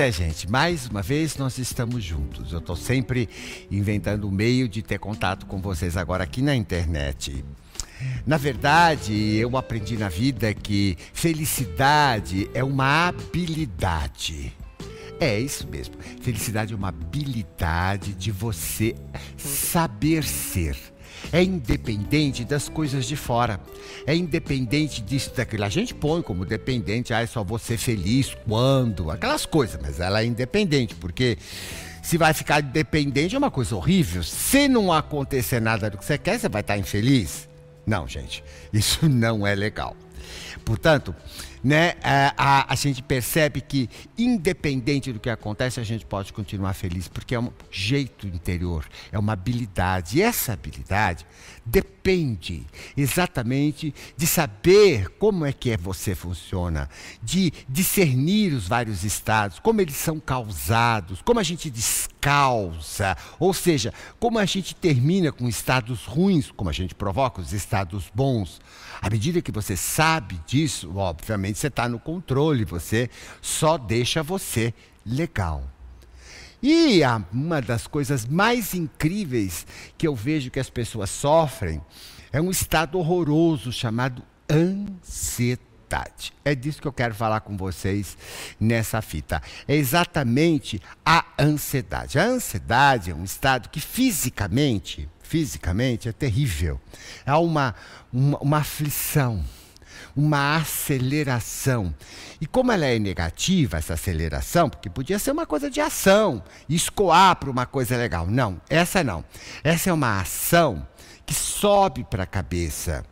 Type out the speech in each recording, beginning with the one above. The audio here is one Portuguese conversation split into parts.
é, gente, mais uma vez nós estamos juntos. Eu estou sempre inventando um meio de ter contato com vocês agora aqui na internet. Na verdade, eu aprendi na vida que felicidade é uma habilidade. É isso mesmo. Felicidade é uma habilidade de você saber ser é independente das coisas de fora, é independente disso, daquilo. A gente põe como dependente, ah, é só você feliz quando, aquelas coisas, mas ela é independente, porque se vai ficar dependente é uma coisa horrível. Se não acontecer nada do que você quer, você vai estar infeliz. Não, gente, isso não é legal. Portanto, né? A, é, a, a, gente percebe que, independente do que acontece, a gente pode continuar feliz, porque é um jeito interior, é uma habilidade. E essa habilidade depende exatamente de saber como é que é você funciona, de discernir os vários estados, como eles são causados, como a gente descausa, ou seja, como a gente termina com estados ruins, como a gente provoca os estados bons. À medida que você sabe disso, obviamente, você está no controle, você só deixa você legal. E uma das coisas mais incríveis que eu vejo que as pessoas sofrem é um estado horroroso chamado ansiedade. É disso que eu quero falar com vocês nessa fita. É exatamente a ansiedade. A ansiedade é um estado que fisicamente, fisicamente é terrível. É uma, uma, uma aflição uma aceleração. E como ela é negativa, essa aceleração, porque podia ser uma coisa de ação, escoar para uma coisa legal. Não, essa não. Essa é uma ação que sobe para a cabeça,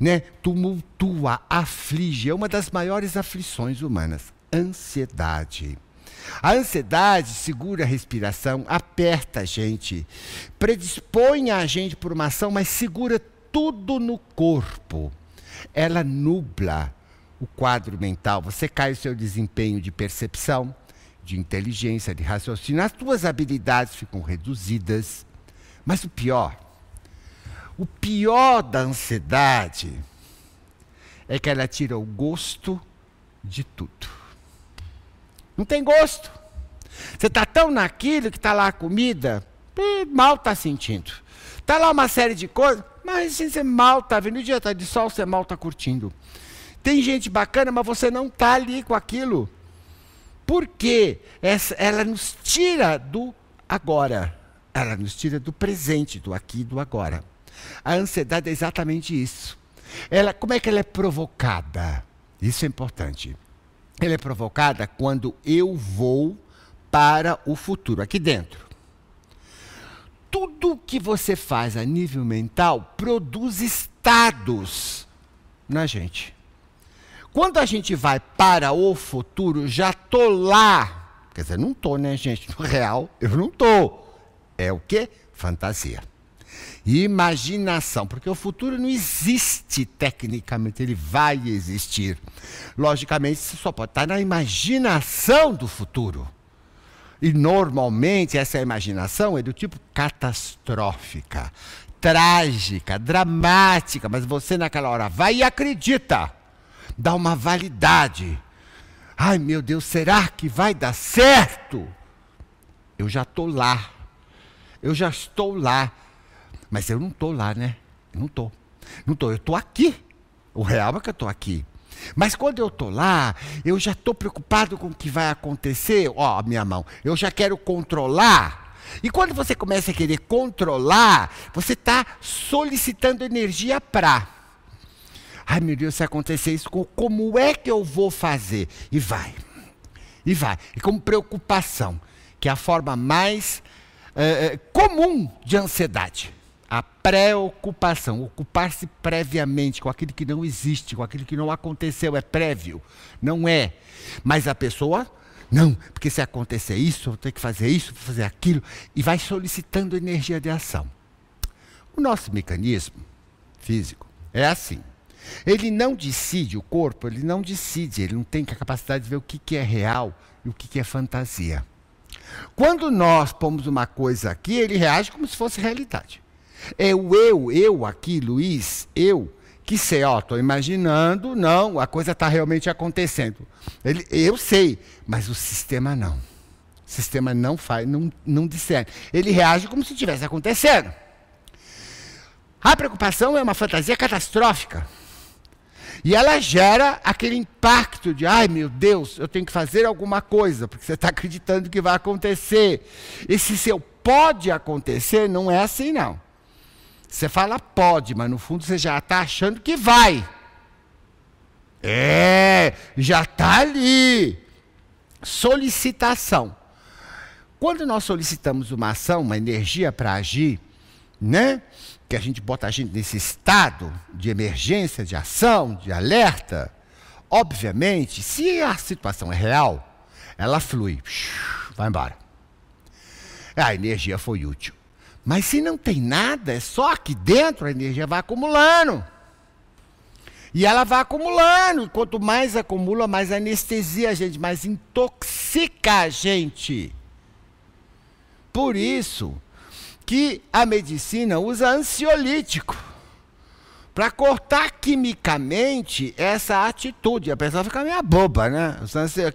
né? tumultua, aflige. É uma das maiores aflições humanas ansiedade. A ansiedade segura a respiração, aperta a gente, predispõe a gente por uma ação, mas segura tudo no corpo ela nubla o quadro mental. Você cai o seu desempenho de percepção, de inteligência, de raciocínio. As tuas habilidades ficam reduzidas. Mas o pior, o pior da ansiedade é que ela tira o gosto de tudo. Não tem gosto. Você está tão naquilo que está lá a comida, mal está sentindo. Está lá uma série de coisas, mas assim, você mal está vendo, o dia está de sol, você mal está curtindo. Tem gente bacana, mas você não está ali com aquilo. Por quê? Essa, ela nos tira do agora. Ela nos tira do presente, do aqui e do agora. A ansiedade é exatamente isso. Ela, como é que ela é provocada? Isso é importante. Ela é provocada quando eu vou para o futuro, aqui dentro tudo que você faz a nível mental produz estados na gente. Quando a gente vai para o futuro, já tô lá. Quer dizer, não tô, né, gente? No real, eu não tô. É o quê? Fantasia. Imaginação, porque o futuro não existe tecnicamente, ele vai existir. Logicamente, você só pode estar na imaginação do futuro. E normalmente essa imaginação é do tipo catastrófica, trágica, dramática, mas você naquela hora vai e acredita, dá uma validade. Ai meu Deus, será que vai dar certo? Eu já estou lá, eu já estou lá, mas eu não estou lá, né? Eu não estou, não estou, eu estou aqui. O real é que eu estou aqui. Mas quando eu estou lá, eu já estou preocupado com o que vai acontecer, ó, minha mão, eu já quero controlar. E quando você começa a querer controlar, você está solicitando energia para. Ai meu Deus, se acontecer isso, como é que eu vou fazer? E vai. E vai. E como preocupação, que é a forma mais eh, eh, comum de ansiedade. A preocupação, ocupar-se previamente com aquilo que não existe, com aquilo que não aconteceu, é prévio, não é. Mas a pessoa, não, porque se acontecer isso, eu tenho que fazer isso, vou fazer aquilo, e vai solicitando energia de ação. O nosso mecanismo físico é assim. Ele não decide, o corpo, ele não decide, ele não tem a capacidade de ver o que, que é real e o que, que é fantasia. Quando nós pomos uma coisa aqui, ele reage como se fosse realidade. É o eu, eu aqui, Luiz, eu, que sei, ó, estou imaginando, não, a coisa está realmente acontecendo. Ele, eu sei, mas o sistema não. O sistema não faz, não, não discerne. Ele reage como se estivesse acontecendo. A preocupação é uma fantasia catastrófica. E ela gera aquele impacto de, ai meu Deus, eu tenho que fazer alguma coisa, porque você está acreditando que vai acontecer. E se seu pode acontecer, não é assim não. Você fala pode, mas no fundo você já está achando que vai. É, já está ali. Solicitação. Quando nós solicitamos uma ação, uma energia para agir, né? Que a gente bota a gente nesse estado de emergência, de ação, de alerta. Obviamente, se a situação é real, ela flui, vai embora. A energia foi útil. Mas se não tem nada, é só aqui dentro a energia vai acumulando. E ela vai acumulando. E Quanto mais acumula, mais anestesia a gente, mais intoxica a gente. Por isso que a medicina usa ansiolítico para cortar quimicamente essa atitude. A pessoa fica meio boba, né?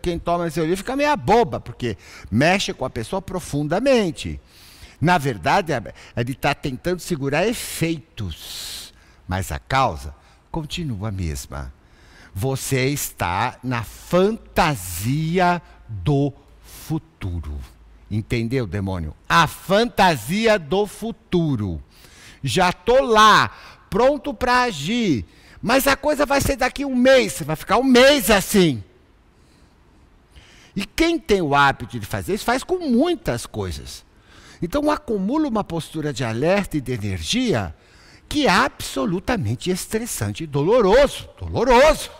Quem toma ansiolítico fica meio boba, porque mexe com a pessoa profundamente. Na verdade, ele está tentando segurar efeitos, mas a causa continua a mesma. Você está na fantasia do futuro. Entendeu, demônio? A fantasia do futuro. Já tô lá, pronto para agir. Mas a coisa vai ser daqui um mês, vai ficar um mês assim. E quem tem o hábito de fazer isso faz com muitas coisas. Então acumula uma postura de alerta e de energia que é absolutamente estressante e doloroso, doloroso.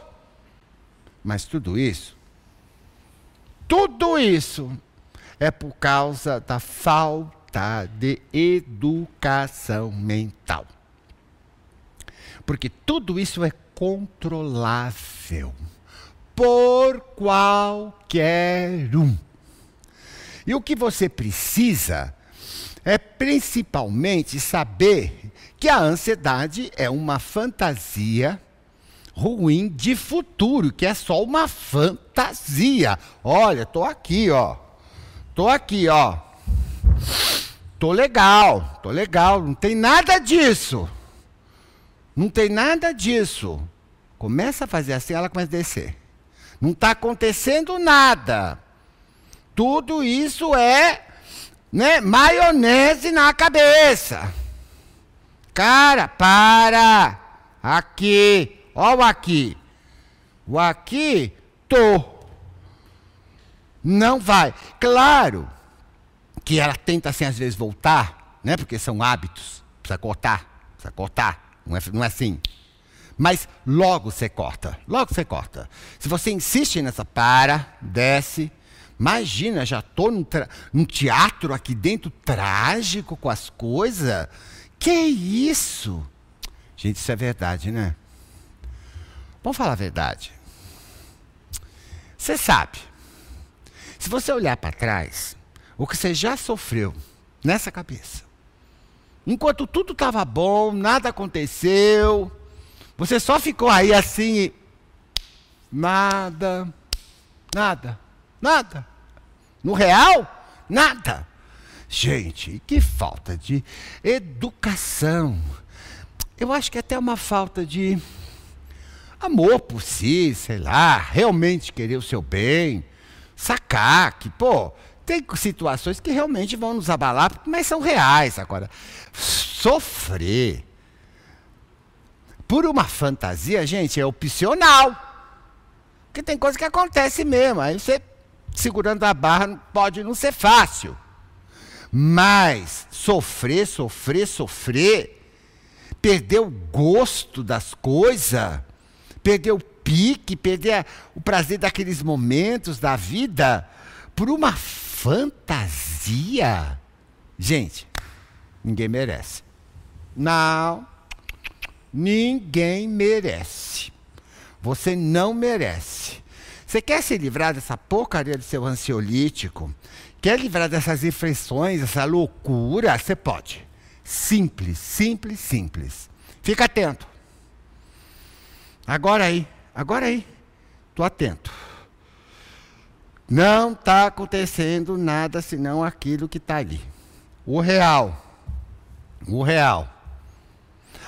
Mas tudo isso, tudo isso é por causa da falta de educação mental. Porque tudo isso é controlável por qualquer um. E o que você precisa é principalmente saber que a ansiedade é uma fantasia ruim de futuro, que é só uma fantasia. Olha, tô aqui, ó. Tô aqui, ó. Tô legal, tô legal, não tem nada disso. Não tem nada disso. Começa a fazer assim, ela começa a descer. Não está acontecendo nada. Tudo isso é né? Maionese na cabeça. Cara, para. Aqui. Ó o aqui. O aqui, tô. Não vai. Claro que ela tenta, assim, às vezes voltar, né? Porque são hábitos. Precisa cortar. Precisa cortar. Não é, não é assim. Mas logo você corta. Logo você corta. Se você insiste nessa para, desce, Imagina, já estou num, num, teatro aqui dentro trágico com as coisas. Que isso? Gente, isso é verdade, né? Vamos falar a verdade. Você sabe, se você olhar para trás, o que você já sofreu nessa cabeça, enquanto tudo estava bom, nada aconteceu, você só ficou aí assim, nada, nada, nada. No real, nada. Gente, que falta de educação. Eu acho que é até uma falta de amor por si, sei lá, realmente querer o seu bem, sacar que, pô, tem situações que realmente vão nos abalar, mas são reais agora. Sofrer por uma fantasia, gente, é opcional. Porque tem coisa que acontece mesmo. Aí você segurando a barra pode não ser fácil. Mas sofrer, sofrer, sofrer, perder o gosto das coisas, perder o pique, perder o prazer daqueles momentos da vida por uma fantasia. Gente, ninguém merece. Não, ninguém merece. Você não merece. Você quer se livrar dessa porcaria do seu ansiolítico? Quer livrar dessas infecções, dessa loucura? Você pode. Simples, simples, simples. Fica atento. Agora aí, agora aí. Estou atento. Não está acontecendo nada senão aquilo que está ali. O real. O real.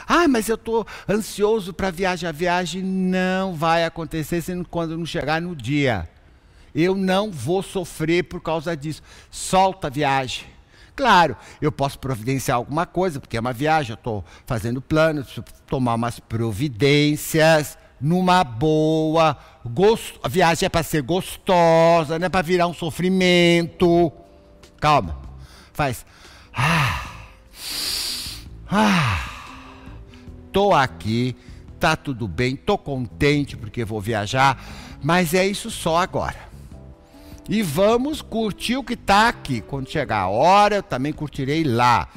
Ah, mas eu estou ansioso para viagem. A viagem não vai acontecer senão quando não chegar no dia. Eu não vou sofrer por causa disso. Solta a viagem. Claro, eu posso providenciar alguma coisa, porque é uma viagem, eu estou fazendo planos, preciso tomar umas providências numa boa. Gost... A viagem é para ser gostosa, não é para virar um sofrimento. Calma. Faz. Ah. Ah tô aqui, tá tudo bem, tô contente porque vou viajar, mas é isso só agora. E vamos curtir o que tá aqui. Quando chegar a hora, eu também curtirei lá.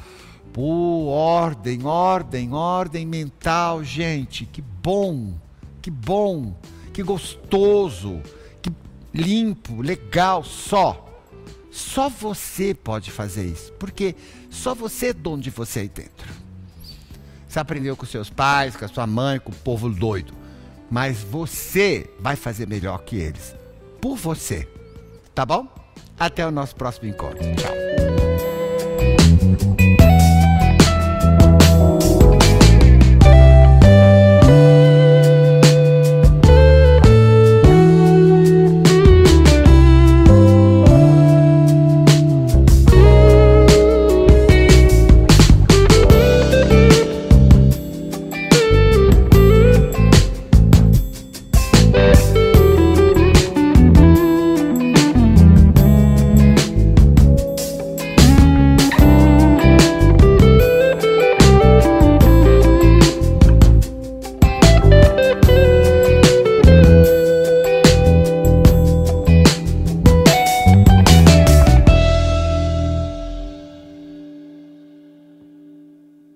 Pô, ordem, ordem, ordem mental, gente. Que bom, que bom, que gostoso, que limpo, legal, só. Só você pode fazer isso, porque só você é dono de você aí dentro. Você aprendeu com seus pais, com a sua mãe, com o povo doido. Mas você vai fazer melhor que eles. Por você. Tá bom? Até o nosso próximo encontro. Tchau.